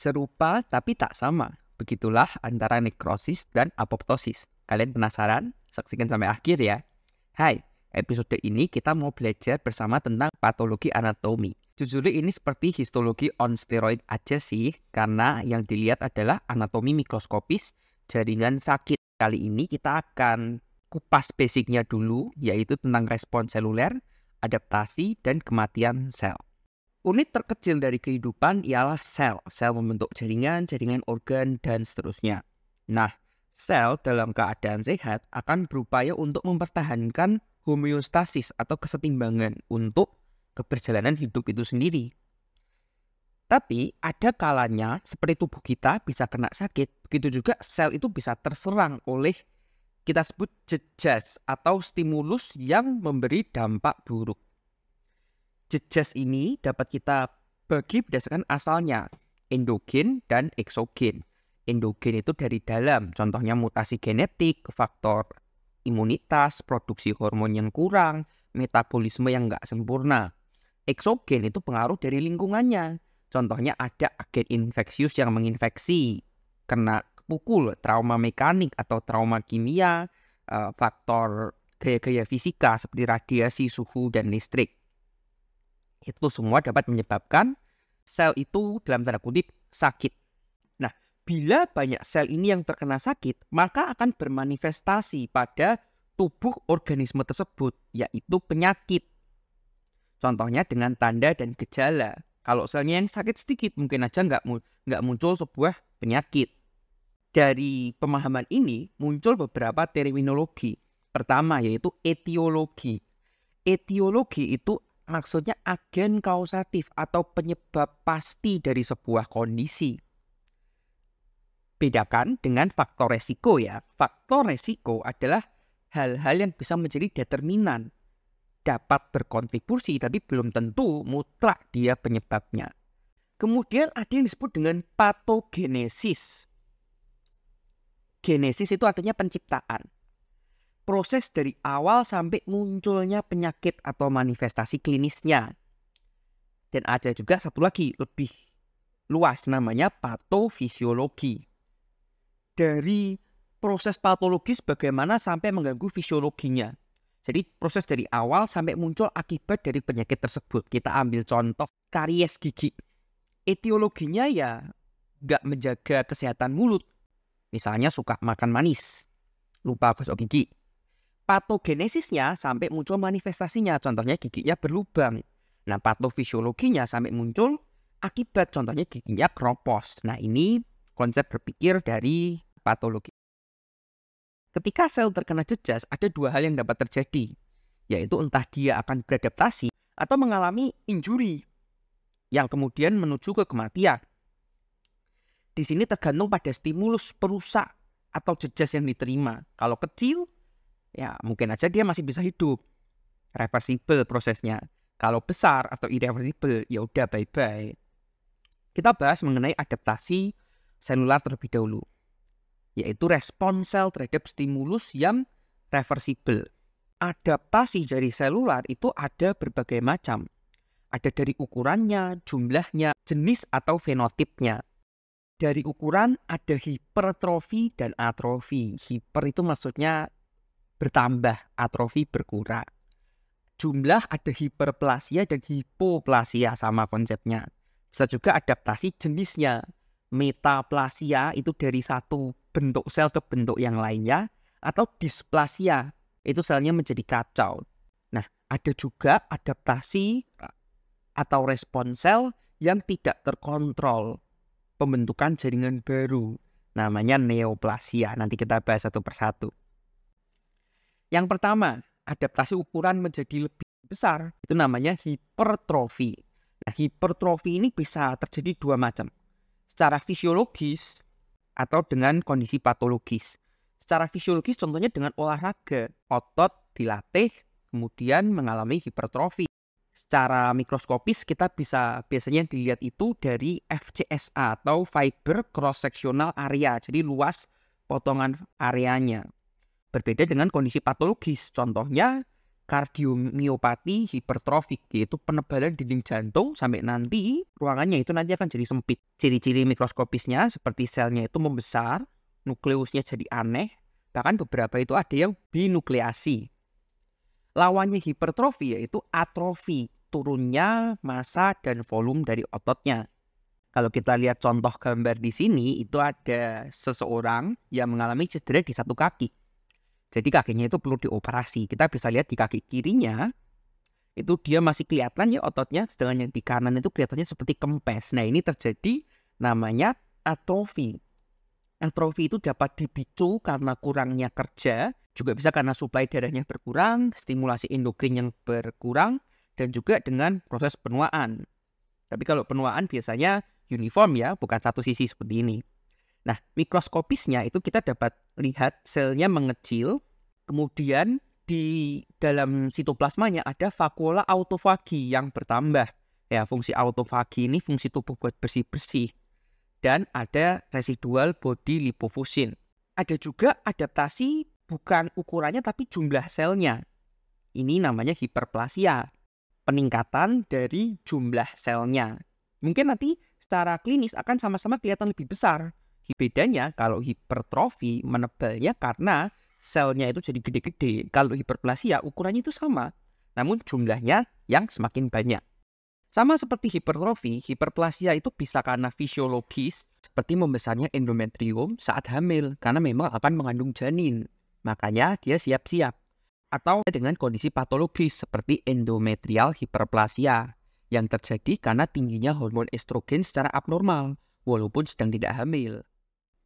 Serupa tapi tak sama. Begitulah antara nekrosis dan apoptosis. Kalian penasaran? Saksikan sampai akhir ya. Hai, episode ini kita mau belajar bersama tentang patologi anatomi. Jujur ini seperti histologi on steroid aja sih, karena yang dilihat adalah anatomi mikroskopis jaringan sakit. Kali ini kita akan kupas basicnya dulu, yaitu tentang respon seluler, adaptasi, dan kematian sel. Unit terkecil dari kehidupan ialah sel. Sel membentuk jaringan, jaringan organ, dan seterusnya. Nah, sel dalam keadaan sehat akan berupaya untuk mempertahankan homeostasis atau kesetimbangan untuk keberjalanan hidup itu sendiri. Tapi ada kalanya seperti tubuh kita bisa kena sakit, begitu juga sel itu bisa terserang oleh kita sebut jejas atau stimulus yang memberi dampak buruk jejas ini dapat kita bagi berdasarkan asalnya endogen dan eksogen. Endogen itu dari dalam, contohnya mutasi genetik, faktor imunitas, produksi hormon yang kurang, metabolisme yang nggak sempurna. Eksogen itu pengaruh dari lingkungannya. Contohnya ada agen infeksius yang menginfeksi, kena pukul, trauma mekanik atau trauma kimia, eh, faktor gaya-gaya fisika seperti radiasi, suhu, dan listrik. Itu semua dapat menyebabkan sel itu dalam tanda kutip sakit. Nah, bila banyak sel ini yang terkena sakit, maka akan bermanifestasi pada tubuh organisme tersebut, yaitu penyakit. Contohnya dengan tanda dan gejala. Kalau selnya yang sakit sedikit, mungkin aja nggak nggak muncul sebuah penyakit. Dari pemahaman ini muncul beberapa terminologi. Pertama yaitu etiologi. Etiologi itu maksudnya agen kausatif atau penyebab pasti dari sebuah kondisi. Bedakan dengan faktor resiko ya. Faktor resiko adalah hal-hal yang bisa menjadi determinan. Dapat berkontribusi tapi belum tentu mutlak dia penyebabnya. Kemudian ada yang disebut dengan patogenesis. Genesis itu artinya penciptaan proses dari awal sampai munculnya penyakit atau manifestasi klinisnya. Dan ada juga satu lagi lebih luas namanya patofisiologi. Dari proses patologis bagaimana sampai mengganggu fisiologinya. Jadi proses dari awal sampai muncul akibat dari penyakit tersebut. Kita ambil contoh karies gigi. Etiologinya ya nggak menjaga kesehatan mulut. Misalnya suka makan manis, lupa gosok gigi, patogenesisnya sampai muncul manifestasinya. Contohnya giginya berlubang. Nah, patofisiologinya sampai muncul akibat contohnya giginya kropos. Nah, ini konsep berpikir dari patologi. Ketika sel terkena jejas, ada dua hal yang dapat terjadi, yaitu entah dia akan beradaptasi atau mengalami injuri yang kemudian menuju ke kematian. Di sini tergantung pada stimulus perusak atau jejas yang diterima. Kalau kecil, ya mungkin aja dia masih bisa hidup. Reversible prosesnya. Kalau besar atau irreversible, ya udah bye-bye. Kita bahas mengenai adaptasi selular terlebih dahulu, yaitu respon sel terhadap stimulus yang reversible. Adaptasi dari selular itu ada berbagai macam. Ada dari ukurannya, jumlahnya, jenis atau fenotipnya. Dari ukuran ada hipertrofi dan atrofi. Hiper itu maksudnya bertambah, atrofi berkurang. Jumlah ada hiperplasia dan hipoplasia sama konsepnya. Bisa juga adaptasi jenisnya. Metaplasia itu dari satu bentuk sel ke bentuk yang lainnya atau displasia itu selnya menjadi kacau. Nah, ada juga adaptasi atau respon sel yang tidak terkontrol pembentukan jaringan baru namanya neoplasia nanti kita bahas satu persatu yang pertama, adaptasi ukuran menjadi lebih besar. Itu namanya hipertrofi. Nah, hipertrofi ini bisa terjadi dua macam. Secara fisiologis atau dengan kondisi patologis. Secara fisiologis contohnya dengan olahraga. Otot dilatih, kemudian mengalami hipertrofi. Secara mikroskopis kita bisa biasanya dilihat itu dari FCSA atau fiber cross sectional area, jadi luas potongan areanya. Berbeda dengan kondisi patologis, contohnya kardiomiopati hipertrofik yaitu penebalan dinding jantung sampai nanti ruangannya itu nanti akan jadi sempit. Ciri-ciri mikroskopisnya seperti selnya itu membesar, nukleusnya jadi aneh, bahkan beberapa itu ada yang binukleasi. Lawannya hipertrofi yaitu atrofi, turunnya massa dan volume dari ototnya. Kalau kita lihat contoh gambar di sini, itu ada seseorang yang mengalami cedera di satu kaki jadi kakinya itu perlu dioperasi. Kita bisa lihat di kaki kirinya itu dia masih kelihatan ya ototnya, sedangkan yang di kanan itu kelihatannya seperti kempes. Nah ini terjadi namanya atrofi. Atrofi itu dapat dipicu karena kurangnya kerja, juga bisa karena suplai darahnya berkurang, stimulasi endokrin yang berkurang, dan juga dengan proses penuaan. Tapi kalau penuaan biasanya uniform ya, bukan satu sisi seperti ini. Nah, mikroskopisnya itu kita dapat lihat selnya mengecil, kemudian di dalam sitoplasmanya ada vakuola autofagi yang bertambah. Ya, fungsi autofagi ini fungsi tubuh buat bersih-bersih. Dan ada residual body lipofusin. Ada juga adaptasi bukan ukurannya tapi jumlah selnya. Ini namanya hiperplasia, peningkatan dari jumlah selnya. Mungkin nanti secara klinis akan sama-sama kelihatan lebih besar, Bedanya kalau hipertrofi menebalnya karena selnya itu jadi gede-gede. Kalau hiperplasia ukurannya itu sama, namun jumlahnya yang semakin banyak. Sama seperti hipertrofi, hiperplasia itu bisa karena fisiologis seperti membesarnya endometrium saat hamil karena memang akan mengandung janin. Makanya dia siap-siap. Atau dengan kondisi patologis seperti endometrial hiperplasia yang terjadi karena tingginya hormon estrogen secara abnormal walaupun sedang tidak hamil.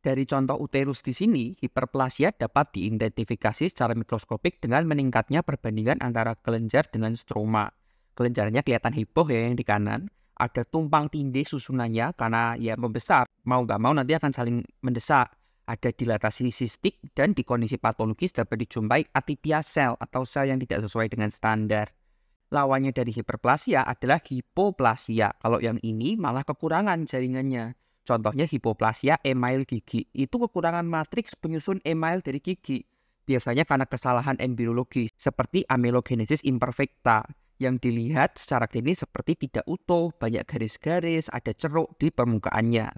Dari contoh uterus di sini, hiperplasia dapat diidentifikasi secara mikroskopik dengan meningkatnya perbandingan antara kelenjar dengan stroma. Kelenjarnya kelihatan hipoh ya yang di kanan. Ada tumpang tindih susunannya karena ya membesar. Mau nggak mau nanti akan saling mendesak. Ada dilatasi sistik dan di kondisi patologis dapat dijumpai atipia sel atau sel yang tidak sesuai dengan standar. Lawannya dari hiperplasia adalah hipoplasia. Kalau yang ini malah kekurangan jaringannya Contohnya hipoplasia email gigi. Itu kekurangan matriks penyusun email dari gigi. Biasanya karena kesalahan embriologi seperti amelogenesis imperfecta yang dilihat secara klinis seperti tidak utuh, banyak garis-garis, ada ceruk di permukaannya.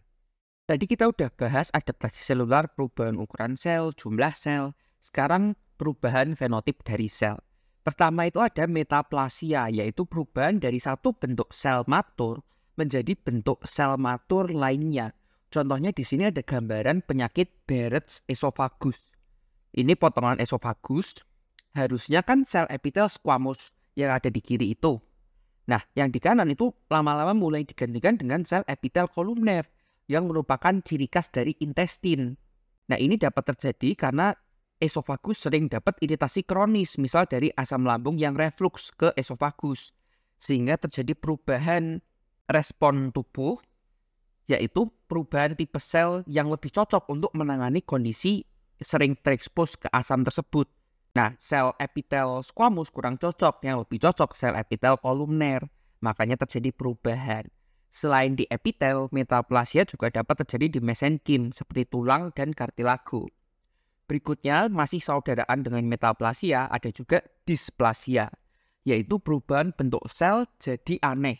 Tadi kita udah bahas adaptasi selular, perubahan ukuran sel, jumlah sel. Sekarang perubahan fenotip dari sel. Pertama itu ada metaplasia, yaitu perubahan dari satu bentuk sel matur menjadi bentuk sel matur lainnya. Contohnya di sini ada gambaran penyakit Barrett's esophagus. Ini potongan esophagus, harusnya kan sel epitel squamous yang ada di kiri itu. Nah, yang di kanan itu lama-lama mulai digantikan dengan sel epitel kolumner yang merupakan ciri khas dari intestin. Nah, ini dapat terjadi karena esofagus sering dapat iritasi kronis, misal dari asam lambung yang reflux ke esofagus, sehingga terjadi perubahan respon tubuh yaitu perubahan tipe sel yang lebih cocok untuk menangani kondisi sering terekspos ke asam tersebut. Nah, sel epitel squamous kurang cocok, yang lebih cocok sel epitel kolumner. Makanya terjadi perubahan. Selain di epitel, metaplasia juga dapat terjadi di mesenkim seperti tulang dan kartilago. Berikutnya, masih saudaraan dengan metaplasia, ada juga displasia, yaitu perubahan bentuk sel jadi aneh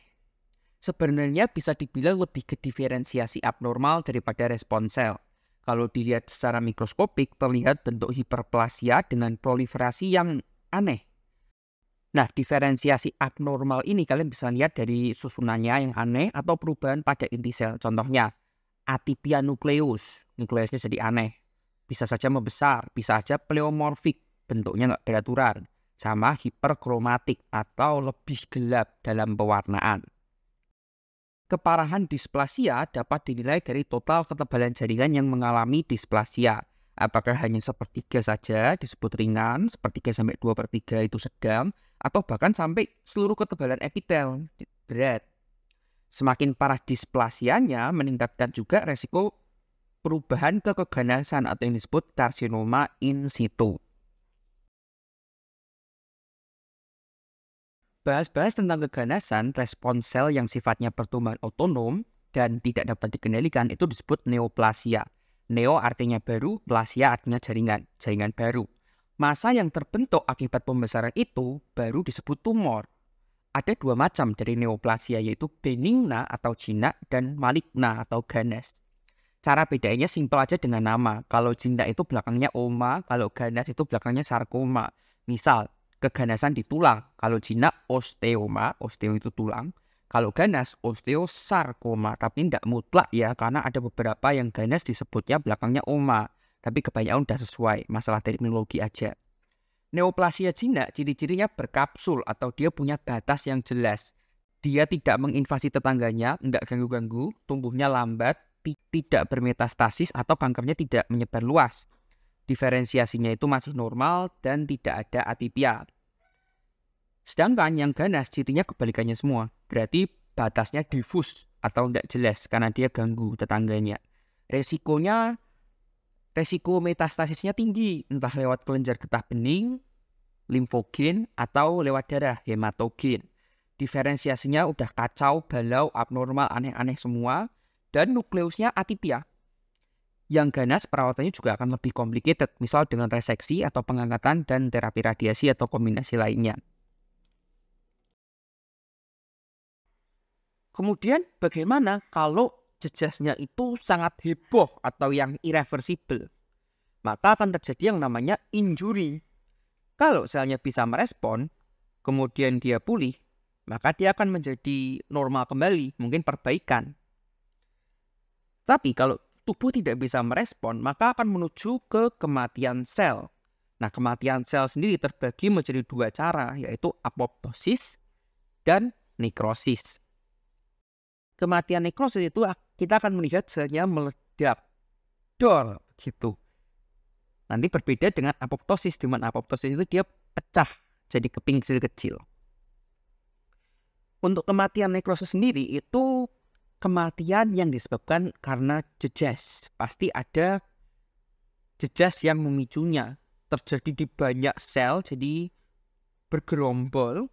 sebenarnya bisa dibilang lebih ke diferensiasi abnormal daripada respon sel. Kalau dilihat secara mikroskopik, terlihat bentuk hiperplasia dengan proliferasi yang aneh. Nah, diferensiasi abnormal ini kalian bisa lihat dari susunannya yang aneh atau perubahan pada inti sel. Contohnya, atipia nukleus. Nukleusnya jadi aneh. Bisa saja membesar, bisa saja pleomorfik. Bentuknya nggak beraturan. Sama hiperkromatik atau lebih gelap dalam pewarnaan. Keparahan displasia dapat dinilai dari total ketebalan jaringan yang mengalami displasia. Apakah hanya sepertiga saja disebut ringan, sepertiga sampai dua per tiga itu sedang, atau bahkan sampai seluruh ketebalan epitel berat. Semakin parah displasianya meningkatkan juga resiko perubahan ke keganasan atau yang disebut karsinoma in situ. Bahas-bahas tentang keganasan respon sel yang sifatnya pertumbuhan otonom dan tidak dapat dikendalikan itu disebut neoplasia. Neo artinya baru, plasia artinya jaringan, jaringan baru. Masa yang terbentuk akibat pembesaran itu baru disebut tumor. Ada dua macam dari neoplasia yaitu benigna atau jinak dan maligna atau ganas. Cara bedanya simpel aja dengan nama. Kalau jinak itu belakangnya oma, kalau ganas itu belakangnya sarkoma. Misal, keganasan di tulang. Kalau jinak osteoma, osteo itu tulang. Kalau ganas osteosarkoma, tapi tidak mutlak ya karena ada beberapa yang ganas disebutnya belakangnya oma. Tapi kebanyakan sudah sesuai, masalah terminologi aja. Neoplasia jinak ciri-cirinya berkapsul atau dia punya batas yang jelas. Dia tidak menginvasi tetangganya, tidak ganggu-ganggu, tumbuhnya lambat, tidak bermetastasis atau kankernya tidak menyebar luas. Diferensiasinya itu masih normal dan tidak ada atipia. Sedangkan yang ganas cirinya kebalikannya semua. Berarti batasnya difus atau tidak jelas karena dia ganggu tetangganya. Resikonya resiko metastasisnya tinggi entah lewat kelenjar getah bening, limfogen atau lewat darah hematogen. Diferensiasinya udah kacau, balau, abnormal, aneh-aneh semua dan nukleusnya atipia yang ganas perawatannya juga akan lebih complicated, misal dengan reseksi atau pengangkatan dan terapi radiasi atau kombinasi lainnya. Kemudian bagaimana kalau jejasnya itu sangat heboh atau yang irreversible? Maka akan terjadi yang namanya injury. Kalau selnya bisa merespon, kemudian dia pulih, maka dia akan menjadi normal kembali, mungkin perbaikan. Tapi kalau tubuh tidak bisa merespon, maka akan menuju ke kematian sel. Nah, kematian sel sendiri terbagi menjadi dua cara, yaitu apoptosis dan nekrosis. Kematian nekrosis itu kita akan melihat selnya meledak, dor, gitu. Nanti berbeda dengan apoptosis, di mana apoptosis itu dia pecah jadi keping kecil-kecil. Untuk kematian nekrosis sendiri itu kematian yang disebabkan karena jejas. Pasti ada jejas yang memicunya. Terjadi di banyak sel, jadi bergerombol.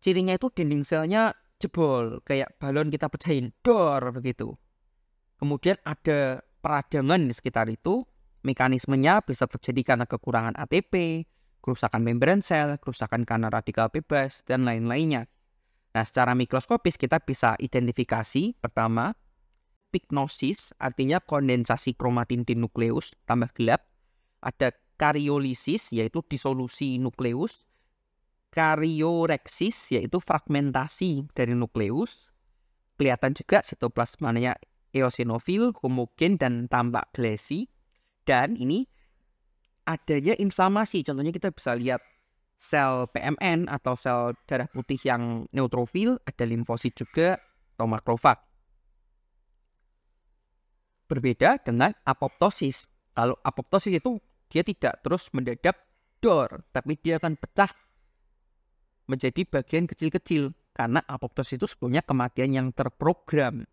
Cirinya itu dinding selnya jebol, kayak balon kita pecahin, dor begitu. Kemudian ada peradangan di sekitar itu. Mekanismenya bisa terjadi karena kekurangan ATP, kerusakan membran sel, kerusakan karena radikal bebas, dan lain-lainnya. Nah, secara mikroskopis kita bisa identifikasi pertama pignosis artinya kondensasi kromatin di nukleus tambah gelap. Ada kariolisis yaitu disolusi nukleus. Karioreksis yaitu fragmentasi dari nukleus. Kelihatan juga sitoplasmanya eosinofil, homogen dan tampak glesi. Dan ini adanya inflamasi. Contohnya kita bisa lihat sel PMN atau sel darah putih yang neutrofil, ada limfosit juga atau makrofag. Berbeda dengan apoptosis. Kalau apoptosis itu dia tidak terus mendadak dor, tapi dia akan pecah menjadi bagian kecil-kecil karena apoptosis itu sebelumnya kematian yang terprogram.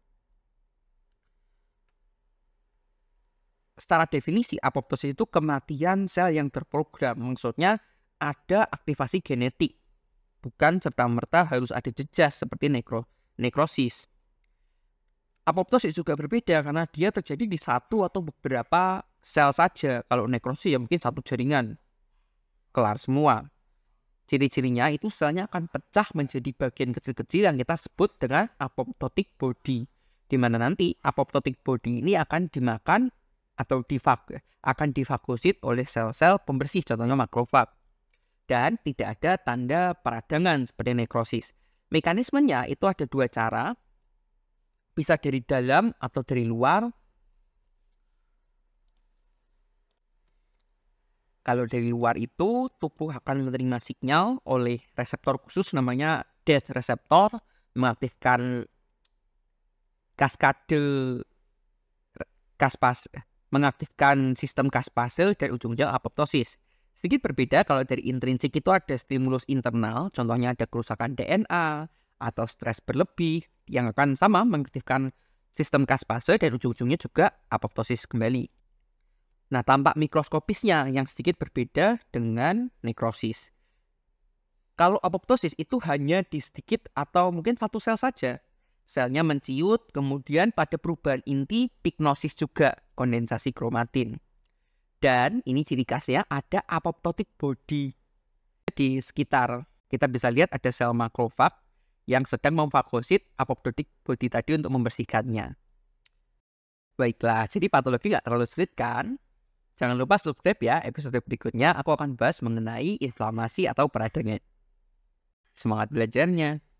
Secara definisi, apoptosis itu kematian sel yang terprogram. Maksudnya ada aktivasi genetik. Bukan serta-merta harus ada jejas seperti nekro, nekrosis. Apoptosis juga berbeda karena dia terjadi di satu atau beberapa sel saja. Kalau nekrosis ya mungkin satu jaringan. Kelar semua. Ciri-cirinya itu selnya akan pecah menjadi bagian kecil-kecil yang kita sebut dengan apoptotic body. Di mana nanti apoptotic body ini akan dimakan atau akan difagosit oleh sel-sel pembersih contohnya makrofag dan tidak ada tanda peradangan seperti nekrosis. Mekanismenya itu ada dua cara, bisa dari dalam atau dari luar. Kalau dari luar itu tubuh akan menerima sinyal oleh reseptor khusus namanya death reseptor mengaktifkan kaskade kaspas mengaktifkan sistem kaspase dan ujungnya apoptosis. Sedikit berbeda kalau dari intrinsik itu ada stimulus internal, contohnya ada kerusakan DNA atau stres berlebih yang akan sama mengaktifkan sistem kaspase dan ujung-ujungnya juga apoptosis kembali. Nah, tampak mikroskopisnya yang sedikit berbeda dengan nekrosis. Kalau apoptosis itu hanya di sedikit atau mungkin satu sel saja. Selnya menciut, kemudian pada perubahan inti, pignosis juga, kondensasi kromatin. Dan ini ciri khasnya ada apoptotic body. Di sekitar kita bisa lihat ada sel makrofag yang sedang memfagosit apoptotic body tadi untuk membersihkannya. Baiklah, jadi patologi nggak terlalu sulit kan? Jangan lupa subscribe ya, episode berikutnya aku akan bahas mengenai inflamasi atau peradangan. Semangat belajarnya!